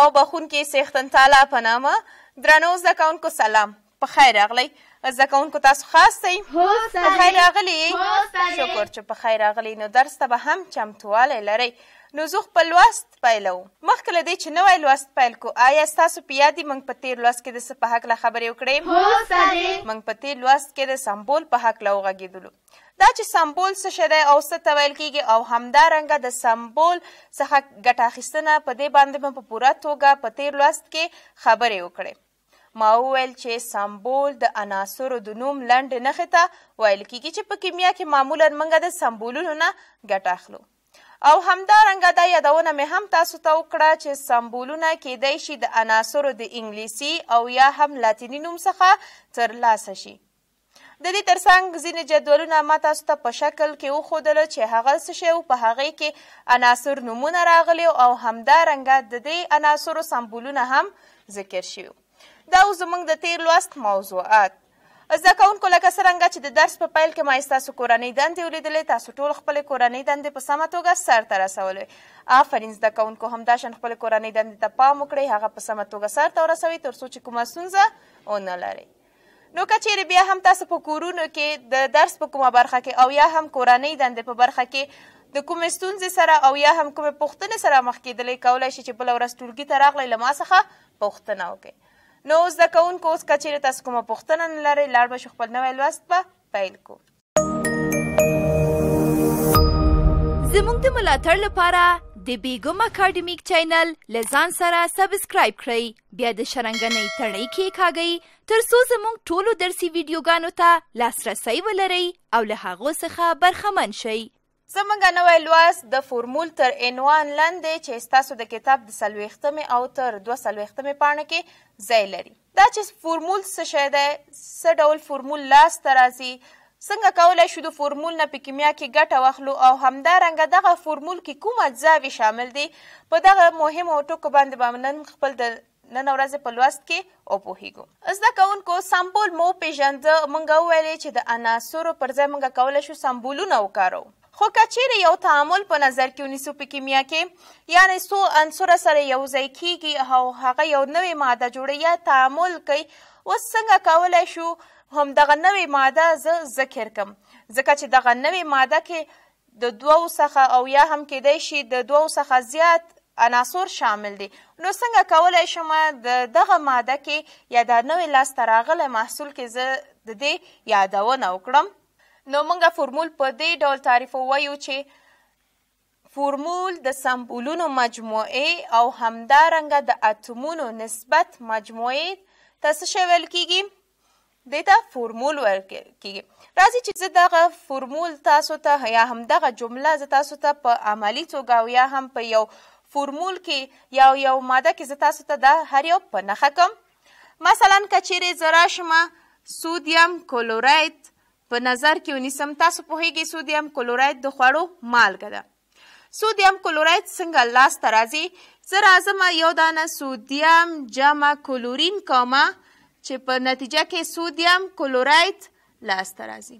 او بخونکي سیختن تعالی په نامه درنو زده کوونکو سلام په خیر راغلی زده کوونکو تاسو خاص دی په خیر راغلی شکر چې په خیر راغلی نو درس ته به هم چمتوالی لرئ نو زه خپل لوست پیلوم مخکې له دې چې نوی لوست پیل کو آیا ستاسو په یاد موږ په تیر لوست کې د څه په هکله خبرې وکړې موږ په تیر لوست کې د سمبول په هکله وغږېدلو دا چې سمبول څه شی دی او څه ته ویل کېږي او همدارنګه د سمبول څخه ګټه اخیستنه په دې باندې مو په پوره توګه په تیر لوست کې خبرې وکړې ما وویل چې سمبول د عناصرو د نوم لنډ نښې ته ویل کېږي چې په کیمیا کې معمولا موږ د سمبولونو نه ګټه اخلو او همدارنګه دا یادونه مې هم تاسو ته وکړه چې سمبولونه کیدای شي د عناصرو د انګلیسي او یا هم لاتینی نوم څخه ترلاسه شي د دې ترڅنګ ځینې جدولونه ما تاسو ته په شکل کې وښودل چې هغه څه شی او په هغې کې عناصر نومونه راغلي او همدارنګه د دې عناصرو سمبولونه هم ذکر شوي دا اوس زموږ د تیر لوست موضوعات زده کوونکو لکه څرنګه چې د درس په پیل کې ما ستاسو کورنۍ دندې ولیدلې تاسو ټول خپلې کورنۍ دندې په سمه توګه سرته رسولې آفرین زده کوونکو همداشان خپلې کورنۍ دندې ته پام وکړئ هغه په سمه توګه سرته ورسوئ تر څو چې کومه ستونزه ونه لرئ نو که چیرې بیا هم تاسو په کورونو کې د درس په کومه برخه کې او یا هم کورنۍ دندې په برخه کې د کومې ستونزې سره او یا هم کومې پوښتنې سره مخ کېدلی کولی شئ چې بله ورځ ټولګي ته راغلی له ما څخه پوښتنه وکړئ نو زده کوونکو اوس که چیرې تاسو کومه پوښتنه نه لرئ لاړ به شو خپل نوی لوست به پیل کو زموږ د ملاتړ لپاره د بیګم اکاډمیک چینل لزان سره سبسکرایب کړئ بیا د شرنګنۍ تړۍ کې کاږئ تر څو زموږ ټولو درسي ویډیوګانو ته لاسرسی ولرئ او له هغو څخه برخمن شئ زمونږ نوی لوست د فورمول تر عنوان لاندې چې ستاسو د کتاب د سلويختمې او تر دوه سلويختمې پاڼه کې ځای لري دا چې فورمول څه شی دی څه ډول فورمول لاس ته راځي څنګه کولای شو د فورمول نه په کیمیا کې ګټه واخلو او همدارنګه دغه فورمول کې کوم اجزاوې شامل دي په دغه مهم او ټکو باندې به نن خپل د نن ورځ په لوست کې او پوهیږو زده کوونکو سمبول مو پیژند مونږ ویلې چې د عناصرو پر ځای مونږ کولای شو سمبولونه وکارو خو کچېره یو تعامل په نظر کې ونیسو په کیمیا کې یعنی څو عنصر سره یو ځای کیږي او هغه یو نوې ماده جوړي یا تعامل کوي اوس څنګه کولای شو همدغه نوې ماده زه ذکر کم ځکه چې دغه نوې ماده کې د دوو څخه او یا هم کېدای شي د دوو څخه زیات عناصر شامل دي نو څنګه کولای شم د دغه ماده کې یا د نوې لاسته راغلی محصول کې زه د دې یادونه وکړم نو موږ فورمول په دې ډول تعریفوو چې فورمول د سمبولونو مجموعې او همدارنګه د اتمونو نسبت مجموعې ته څه شی ویل کیږي دې ته فورمول ویل کیږي راځي چې زه دغه فورمول تاسو ته یا هم دغه جمله زه تاسو ته په عملی توګه او یا هم په یو فورمول کې یا یو ماده کې زه تاسو ته د هر یو په نښه کوم مثلا که چیرې زه راشمه سودیم کلوراید په نظر کې ونیسم تاسو پوهیږئ سودیم کلوراید د خوړو مالګه ده سودیم کلوراید څنګه لاس ته راځي زه راځم یو دانه سودیم جمع کلورین کومه چې په نتیجه کې سودیم کلوراید لاس ته راځي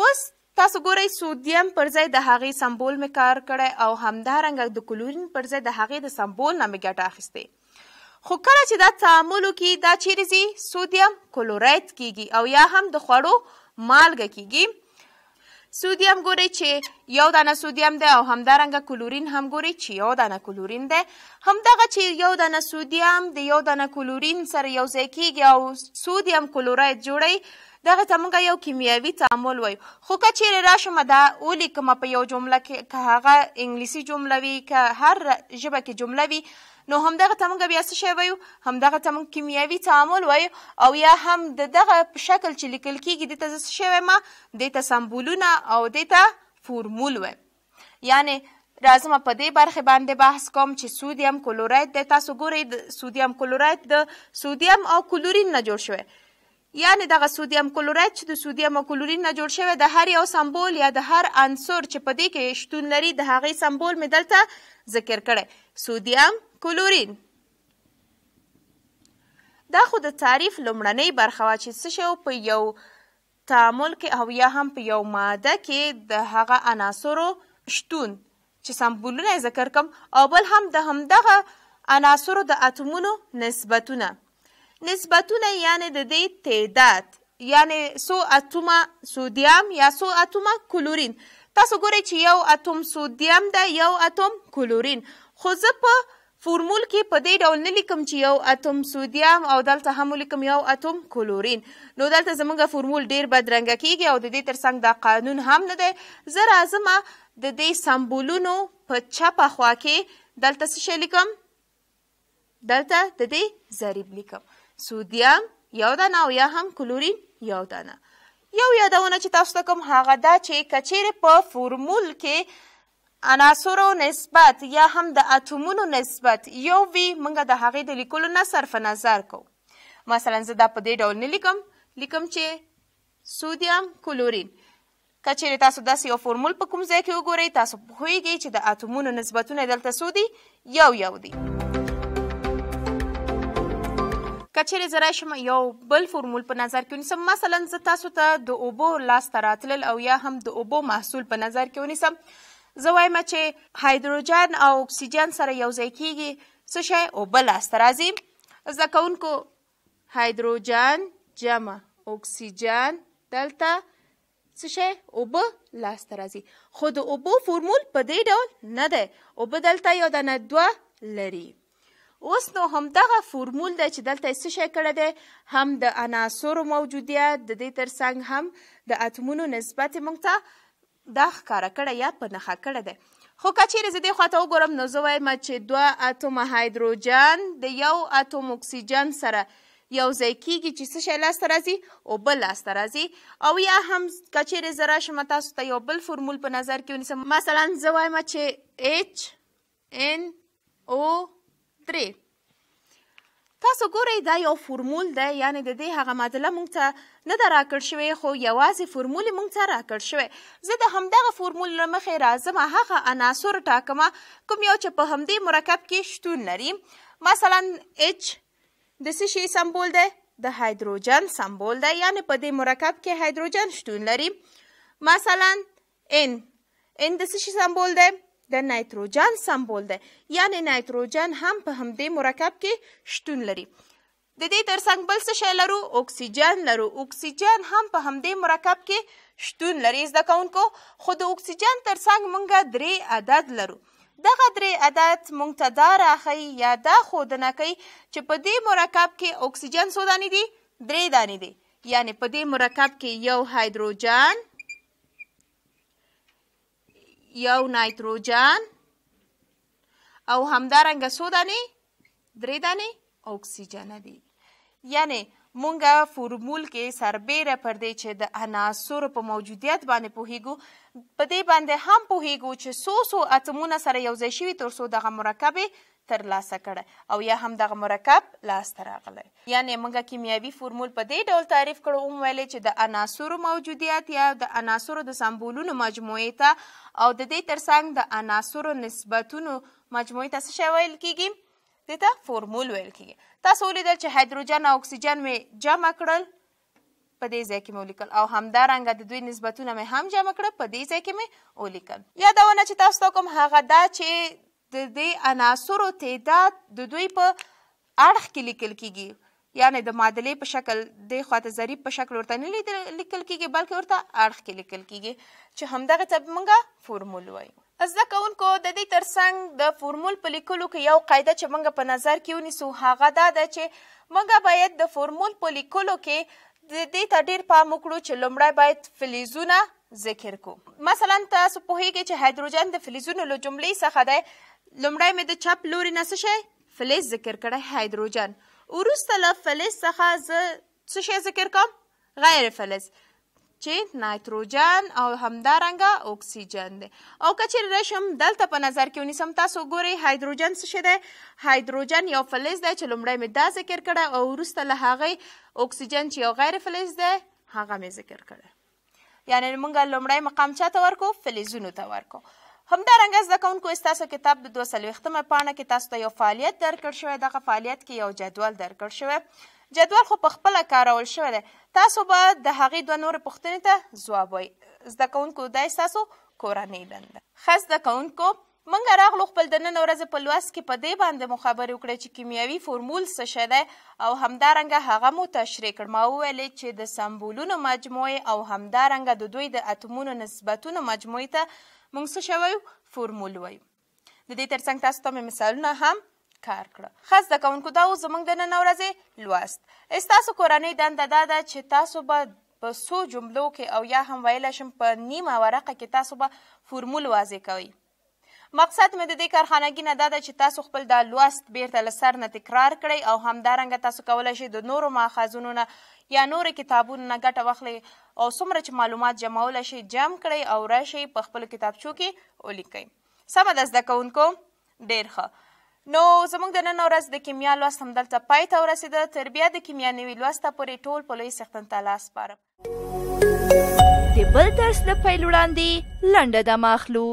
اوس تاسو ګورئ سودیم پر ځای د هغې سمبول مې کار کړی او همدارنګه د کلورین پر ځای د هغې د سمبول نه مې ګټه اخیستې خو کله چې دا تعامل وکړي دا چیرې ځي سودیم کلوراید کیږي او یا هم د خوړو مالګه کیږي سودیم ګوري چې یو دانه سودیم ده او همدارنګه کلورین هم ګوري چې یو دانه کلورین ده همدغه چې یو دانه سودیم د یو دانه کلورین سره یو ځای کیږي او سودیم کلوراید جوړي دغه ته موږ یو کیمیاوي تعامل وایو خو که چیرې راشم دا ولیکمه په یو جمله کې که هغه انګلیسي جمله وي که هر ژبه کې جمله وي نو همدغه ته موږ بیا څه شی وایو همدغه ته موږ کیمیاوي تعامل وایو او یا هم د دغه په شکل چې لیکل کیږي دې ته څه شی وایم دې ته سمبولونه او دې ته فورمول وایم یعنی راځم په دې برخه باندې بحث کوم چې سودیم کلورید د تاسو ګورئ سودیم کلورید د سودیم او کلورین نه جوړ شوی یعنی دغه سودیم کلورید چې د سودیم او کلورین نه جوړ شوی د هر یو سمبول یا د هر عنصر چې په دې کې شتون لري د هغې سمبول مې دلته ذکر کړی سودیم کلورین دا خو د تعریف لومړنۍ برخه وه چې څه شی په یو تعامل کې او یا هم په یو ماده کې د هغه عناصرو شتون چې سمبولونه ذکر کم او بل هم د همدغه عناصرو د اتمونو نسبتونه نسبتونه یعنی د دې تعداد یعنی سو اتومه سودیم یا سو اتومه کلورین تاسو ګورئ چې یو اتوم سودیم ده یو اتوم کلورین خو زه په فورمول کې په دې ډول نه لیکم چې یو اتوم سودیم او دلته هم لیکم یو اتوم کلورین نو دلته زمونږ فورمول ډیر بدرنګه کیږي او د دې ترڅنګ دا قانون هم نه دی زه راځم د دې سمبولونو په چپه خوا کې دلته څه شی لیکم دلته د دې ضریب لیکم سودیم یو دانه او یا هم کلورین یو دانه یو یادونه چې تاسو ته کوم هغه دا چې کچیر په فورمول کې عناصرو نسبت یا هم د اتومونو نسبت یو وي موږ د هغې د لیکلو نه صرف نظر کوو مثلا زه دا په دې ډول نه لیکم لیکم چې سودیم کلورین که چیرې تاسو داسې یو فورمول په کوم ځای کې وګورئ تاسو پوهیږئ چې د اتومونو نسبتونه دلته څو دي یو یو دي که چیرې زه راشم یو بل فورمول په نظر کې ونیسم مثلا زه تاسو ته تا د اوبو لاسته راتلل او یا هم د اوبو محصول په نظر کې ونیسم زه وایم چې هایدروجن او اکسیجن سره یو ځای کیږي څه شی اوبه لاسته راځي زده کوونکو هایدروجن جمع اکسیجن دلته څه شی اوبه لاسته راځي خو د اوبو فورمول په دې ډول نه دی اوبه دلته یو دانه دوه لري اوس نو همدغه فورمول دی چې دلته څه شی کړی دی هم د عناصرو موجودیت د دې ترڅنګ هم د اتمونو نسبت موږ ته دا ښکارا کړه یا په نخا کړه ده خو که چیرې زه دې خواته وګورم نو زه وایم چې دوه اتومه هایدروجن د یو اتوم اکسیجن سره یو ځای کیږي چې څه شی لاسته راځي او بل لاسته راځي او یا هم که چیرې زه راشم تاسو ته یو بل فرمول په نظر کې ونیسم مثلا زه وایم چې H N O 3 تاسو ګورئ دا یو فورمول ده یعنی د دې هغه معادله مونږ ته نه ده راکړ شوی خو یوازې فورمول مونږ ته راکړ شوی زه د همدغه فورمول له مخې راځم هغه عناصر ټاکم کوم یو چې په همدې مرکب کې شتون لري مثلا H د څه شي سمبول ده د هایدروجن سمبول ده یعنی په دې مرکب کې هایدروجن شتون لري مثلا N N د څه شي سمبول ده د نایتروجن سمبول دی یعنی نایتروجن هم په همدې مرکب کې شتون لري د دې ترڅنګ بل څه شی لرو اکسیجن لرو اکسیجن هم په همدې مرکب کې شتون لري زده کوونکو خو د اکسیجن ترڅنګ موږ درې عدد لرو دغه درې عدد موږ ته دا راښیي یا دا ښودنه کوي چې په دې مرکب کې اکسیجن څو دانې دي درې دانې دي یعنی په دې مرکب کې یو هایدروجن یو نایتروجن او همدارنګه څو دانې درې دانې اکسیجن دي یعنی مونږه فورمول کې سربېره پر دې چې د عناصر په موجودیت باندې پوهیږو په دې باندې هم پوهیږو چې 100 100 اتمونه سره یوځای شوي تر څو دغه مرکب ترلاسه کړه او یا هم دغه مرکب لاسته راغلی یعنی موږ کیمیاوي فورمول په دې ډول تعریف کړو او ویلې چې د عناصرو موجودیت یا د عناصرو د سمبولونو مجموعې ته او د دې ترڅنګ د عناصرو نسبتونو مجموعې ته څه شی ویل کیږي دې ته فورمول ویل کیږي تاسو ولیدل چې هایدروجن او اکسیجن مې جمع کړل په دې ځای کې مې ولیکل او همدارنګه د دوی نسبتونه مې هم جمع کړه په دې ځای کې مې ولیکل یادونه چې تاسو کوم هغه دا چې د دې عناصرو تعداد د دوی په اړخ کې لیکل کیږي یعنی د معادلې په شکل د خواته ضریب په شکل ورته نه لیکل کیږي بلکې ورته اړخ کې لیکل کیږي چې همدغه ته موږ فورمول وایو زده کوونکو د دې ترڅنګ د فورمول په لیکلو کې یو قاعده چې موږ په نظر کې ونیسو هغه دا ده چې موږ باید د فورمول په لیکلو کې د دې ته ډیر پام وکړو چې لومړی باید فلزونه ذکر کو مثلا تاسو په هیګه چې هایدروجن د فلزونو له جملې څخه دی لومړی مې د چپ لوري نه شي فلز ذکر کړی هایدروجن ورسته له فلز څخه ز څه شی ذکر کوم غیر فلز چې نایتروجن او همدارنګه اکسیجن دی او کچې رشم دلته په نظر کې ونیسم تاسو ګورئ هایدروجن څه شی دی هایدروجن یو فلز دی چې لومړی مې دا ذکر کړه او وروسته له هغې اکسیجن چې یو غیر فلز دی هغه مې ذکر کړه یعنی موږ لومړی مقام چاته ورکو فلزونو ته ورکو همدارنګه زده کوونکو ستاسو کتاب د دوه څلوېښتمه پاڼه کې تاسو ته یو فعالیت درکړ شوی دغه فعالیت کې یو جدول درکړ شوی جدول خو په خپله کارول شوی دی تاسو به د هغې دوه نورې پوښتنې ته ځواب وایي زده کوونکو دا ستاسو کورنۍ دنده ښه زده کوونکو منګه راغلو خپل د نن ورځې په لوست کې په دې باندې مو خبرې وکړې چې کیمیاوي فورمول څه شی دی او همدارنګه هغه مو تشریح کړ ما وویلې چې د سمبولونو مجموعې او همدارنګه د دوی د اتمونو نسبتونو مجموعې ته موږ څه شی وایو فورمول وایو د دې ترڅنګ تاسو ته مثالونه هم کار کړه خاص د کونکو دا زمونږ د نن ورځې لوست استاسو کورنۍ دنده دا ده چې تاسو به په څو جملو کې او یا هم ویلی شم په نیمه ورقه کې تاسو به فورمول واضح کوئ مقصد مې د دې کارخانګینه دا ده چې تاسو خپل دا لوست بیرته لسر نه تکرار کړئ او همدارنګه تاسو کولای شئ د نورو ماخذونو نه یا نورو کتابونو نه ګټه واخلئ او څومره چې معلومات جمعولی شئ جمع کړئ او راشئ په خپلو کتابچو کې ولیکئ سمه ده زده کوونکو ډېر ښه نو زموږ د نن ورځ د کیمیا لوست همدلته پای ته ورسېده تر بیا د کیمیا نوي لوسته پورې ټول په لوی څښتن ته لاس سپارم د بل درس د پیل وړاندې لنډه دمه اخلو